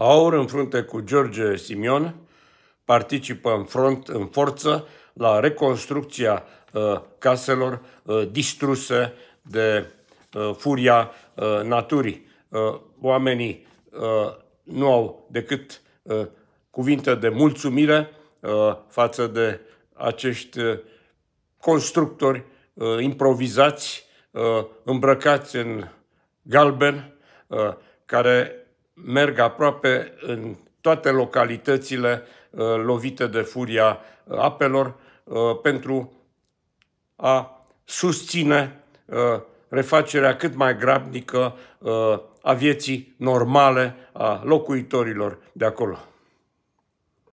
Aur în frunte cu George Simion participă în front, în forță, la reconstrucția uh, caselor uh, distruse de uh, furia naturii. oamenii nu au decât cuvinte de mulțumire față de acești constructori improvizați, îmbrăcați în galben, care merg aproape în toate localitățile uh, lovite de furia uh, apelor uh, pentru a susține refacerea cât mai grabnică a vieții normale a locuitorilor de acolo.